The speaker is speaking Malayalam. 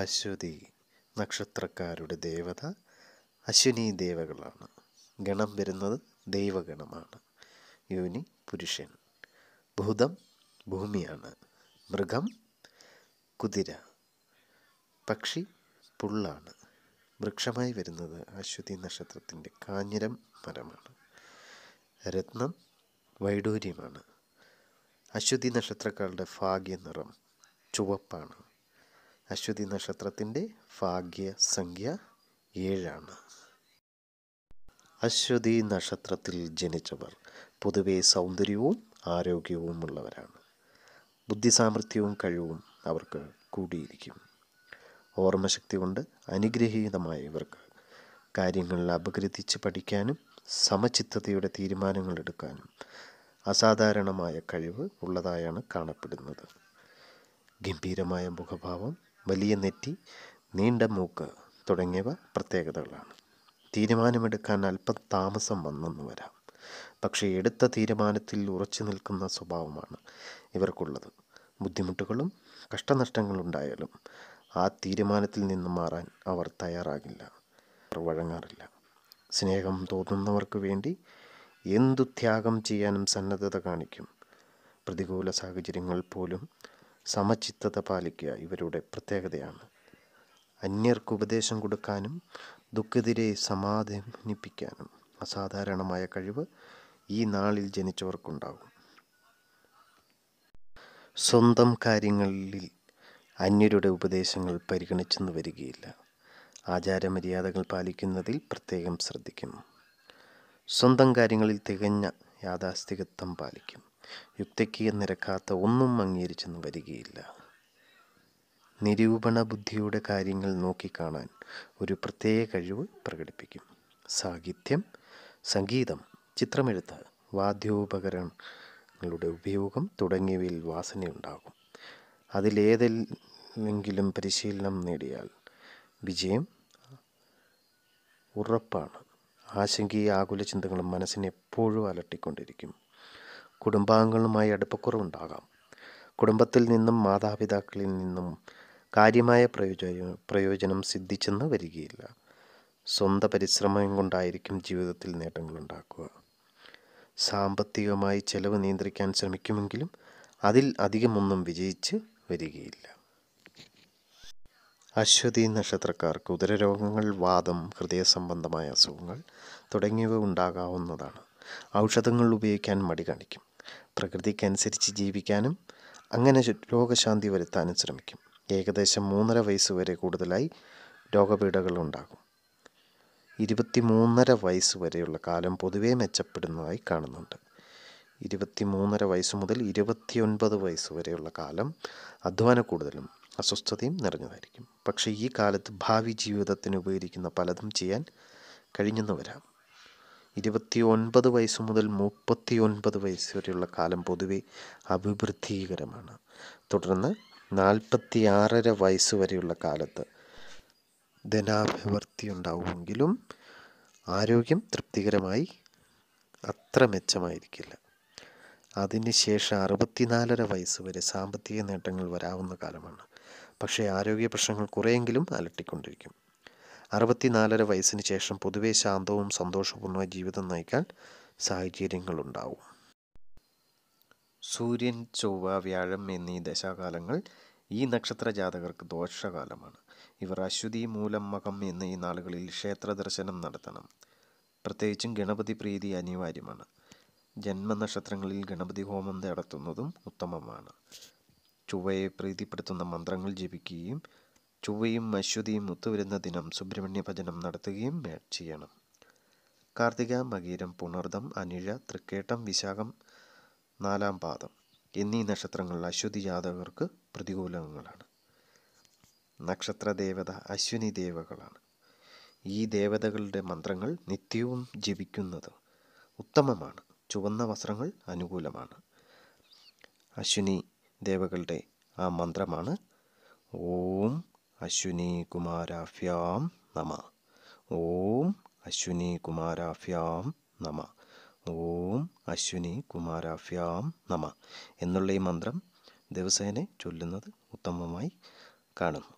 അശ്വതി നക്ഷത്രക്കാരുടെ ദേവത അശ്വിനി ദേവകളാണ് ഗണം വരുന്നത് ദൈവഗണമാണ് യോനി പുരുഷൻ ഭൂതം ഭൂമിയാണ് മൃഗം കുതിര പക്ഷി പുള്ളാണ് വൃക്ഷമായി വരുന്നത് അശ്വതി നക്ഷത്രത്തിൻ്റെ കാഞ്ഞിരം മരമാണ് രത്നം വൈഡൂര്യമാണ് അശ്വതി നക്ഷത്രക്കാരുടെ ഭാഗ്യ നിറം ചുവപ്പാണ് അശ്വതി നക്ഷത്രത്തിൻ്റെ ഭാഗ്യ സംഖ്യ ഏഴാണ് അശ്വതി നക്ഷത്രത്തിൽ ജനിച്ചവർ പൊതുവെ സൗന്ദര്യവും ആരോഗ്യവും ഉള്ളവരാണ് ബുദ്ധിസാമർഥ്യവും കഴിവും അവർക്ക് കൂടിയിരിക്കും ഓർമ്മശക്തി കൊണ്ട് അനുഗ്രഹീതമായവർക്ക് കാര്യങ്ങൾ അപഗ്രഥിച്ച് പഠിക്കാനും സമചിത്തതയുടെ തീരുമാനങ്ങൾ എടുക്കാനും അസാധാരണമായ കഴിവ് ഉള്ളതായാണ് കാണപ്പെടുന്നത് ഗംഭീരമായ മുഖഭാവം വലിയ നെറ്റി നീണ്ട മൂക്ക് തുടങ്ങിയവ പ്രത്യേകതകളാണ് തീരുമാനമെടുക്കാൻ അല്പം താമസം വന്നെന്ന് വരാം പക്ഷേ എടുത്ത തീരുമാനത്തിൽ ഉറച്ചു നിൽക്കുന്ന സ്വഭാവമാണ് ഇവർക്കുള്ളത് ബുദ്ധിമുട്ടുകളും കഷ്ടനഷ്ടങ്ങളുണ്ടായാലും ആ തീരുമാനത്തിൽ നിന്ന് മാറാൻ അവർ തയ്യാറാകില്ല അവർ വഴങ്ങാറില്ല സ്നേഹം തോന്നുന്നവർക്ക് വേണ്ടി എന്തു ത്യാഗം ചെയ്യാനും സന്നദ്ധത കാണിക്കും പ്രതികൂല സാഹചര്യങ്ങൾ പോലും സമചിത്തത പാലിക്കുക ഇവരുടെ പ്രത്യേകതയാണ് അന്യർക്ക് ഉപദേശം കൊടുക്കാനും ദുഃഖതിരെ സമാധാനിപ്പിക്കാനും അസാധാരണമായ കഴിവ് ഈ നാളിൽ ജനിച്ചവർക്കുണ്ടാകും സ്വന്തം കാര്യങ്ങളിൽ അന്യരുടെ ഉപദേശങ്ങൾ പരിഗണിച്ചെന്ന് വരികയില്ല ആചാരമര്യാദകൾ പാലിക്കുന്നതിൽ പ്രത്യേകം ശ്രദ്ധിക്കും സ്വന്തം കാര്യങ്ങളിൽ തികഞ്ഞ യാഥാസ്ഥികത്വം പാലിക്കും യുക്തിക്ക് നിരക്കാത്ത ഒന്നും അംഗീകരിച്ചെന്ന് വരികയില്ല നിരൂപണ ബുദ്ധിയുടെ കാര്യങ്ങൾ നോക്കിക്കാണാൻ ഒരു പ്രത്യേക കഴിവ് പ്രകടിപ്പിക്കും സാഹിത്യം സംഗീതം ചിത്രമെഴുത്ത് വാദ്യോപകരണങ്ങളുടെ ഉപയോഗം തുടങ്ങിയവയിൽ വാസനയുണ്ടാകും അതിലേതെങ്കിലും പരിശീലനം നേടിയാൽ വിജയം ഉറപ്പാണ് ആശങ്കയും ആകുല ചിന്തകളും മനസ്സിനെ എപ്പോഴും അലട്ടിക്കൊണ്ടിരിക്കും കുടുംബാംഗങ്ങളുമായി അടുപ്പക്കുറവുണ്ടാകാം കുടുംബത്തിൽ നിന്നും മാതാപിതാക്കളിൽ നിന്നും കാര്യമായ പ്രയോജന പ്രയോജനം സിദ്ധിച്ചെന്ന് വരികയില്ല സ്വന്തം പരിശ്രമം കൊണ്ടായിരിക്കും ജീവിതത്തിൽ നേട്ടങ്ങളുണ്ടാക്കുക സാമ്പത്തികമായി ചെലവ് നിയന്ത്രിക്കാൻ ശ്രമിക്കുമെങ്കിലും അതിൽ അധികമൊന്നും വിജയിച്ച് വരികയില്ല അശ്വതി നക്ഷത്രക്കാർക്ക് ഉദരരോഗങ്ങൾ വാദം ഹൃദയ സംബന്ധമായ അസുഖങ്ങൾ തുടങ്ങിയവ ഉണ്ടാകാവുന്നതാണ് ഔഷധങ്ങൾ ഉപയോഗിക്കാൻ മടി കാണിക്കും പ്രകൃതിക്കനുസരിച്ച് ജീവിക്കാനും അങ്ങനെ രോഗശാന്തി വരുത്താനും ശ്രമിക്കും ഏകദേശം മൂന്നര വയസ്സ് വരെ കൂടുതലായി രോഗപീഠകൾ ഉണ്ടാകും ഇരുപത്തി മൂന്നര വയസ്സ് വരെയുള്ള കാലം പൊതുവേ മെച്ചപ്പെടുന്നതായി കാണുന്നുണ്ട് ഇരുപത്തി മൂന്നര വയസ്സ് മുതൽ ഇരുപത്തിയൊൻപത് വയസ്സ് വരെയുള്ള കാലം അധ്വാന കൂടുതലും അസ്വസ്ഥതയും നിറഞ്ഞതായിരിക്കും പക്ഷേ ഈ കാലത്ത് ഭാവി ജീവിതത്തിന് ഉപകരിക്കുന്ന പലതും ചെയ്യാൻ കഴിഞ്ഞെന്ന് വരാം ഇരുപത്തി ഒൻപത് വയസ്സ് മുതൽ മുപ്പത്തി ഒൻപത് വയസ്സ് വരെയുള്ള കാലം പൊതുവെ അഭിവൃദ്ധികരമാണ് തുടർന്ന് നാൽപ്പത്തി ആറര വയസ്സ് വരെയുള്ള കാലത്ത് ധനാഭിവൃദ്ധി ഉണ്ടാവുമെങ്കിലും ആരോഗ്യം തൃപ്തികരമായി അത്ര മെച്ചമായിരിക്കില്ല അതിനുശേഷം അറുപത്തിനാലര വയസ്സ് വരെ സാമ്പത്തിക നേട്ടങ്ങൾ വരാവുന്ന കാലമാണ് പക്ഷേ ആരോഗ്യ പ്രശ്നങ്ങൾ കുറേയെങ്കിലും അലട്ടിക്കൊണ്ടിരിക്കും അറുപത്തിനാലര വയസ്സിന് ശേഷം പൊതുവെ ശാന്തവും സന്തോഷപൂർണ്ണമായ ജീവിതം നയിക്കാൻ സാഹചര്യങ്ങളുണ്ടാവും സൂര്യൻ ചൊവ്വ വ്യാഴം എന്നീ ദശാകാലങ്ങൾ ഈ നക്ഷത്ര ജാതകർക്ക് ദോഷകാലമാണ് ഇവർ അശ്വതി മൂലം മകം എന്നീ നാളുകളിൽ ക്ഷേത്ര ദർശനം നടത്തണം പ്രത്യേകിച്ചും ഗണപതി പ്രീതി അനിവാര്യമാണ് ജന്മനക്ഷത്രങ്ങളിൽ ഗണപതി ഹോമം നടത്തുന്നതും ഉത്തമമാണ് ചൊവ്വയെ പ്രീതിപ്പെടുത്തുന്ന മന്ത്രങ്ങൾ ജപിക്കുകയും ചൊവ്വയും അശ്വതിയും ഒത്തുവരുന്ന ദിനം സുബ്രഹ്മണ്യ ഭജനം നടത്തുകയും ചെയ്യണം കാർത്തിക മകീരം പുണർദം അനിഴ തൃക്കേട്ടം വിശാഖം നാലാം പാദം എന്നീ നക്ഷത്രങ്ങൾ അശ്വതി ജാതകർക്ക് പ്രതികൂലങ്ങളാണ് നക്ഷത്ര ദേവത അശ്വിനി ദേവകളാണ് ഈ ദേവതകളുടെ മന്ത്രങ്ങൾ നിത്യവും ജപിക്കുന്നത് ഉത്തമമാണ് ചുവന്ന വസ്ത്രങ്ങൾ അനുകൂലമാണ് അശ്വിനി ദേവകളുടെ ആ മന്ത്രമാണ് ഓ അശ്വിനി കുമാരാഭ്യാം നമ ഓം അശ്വിനി കുമാരാഭ്യാം നമ ഓം അശ്വിനി കുമാരാഭ്യാം നമ എന്നുള്ള ഈ മന്ത്രം ദിവസേനെ ചൊല്ലുന്നത് ഉത്തമമായി കാണുന്നു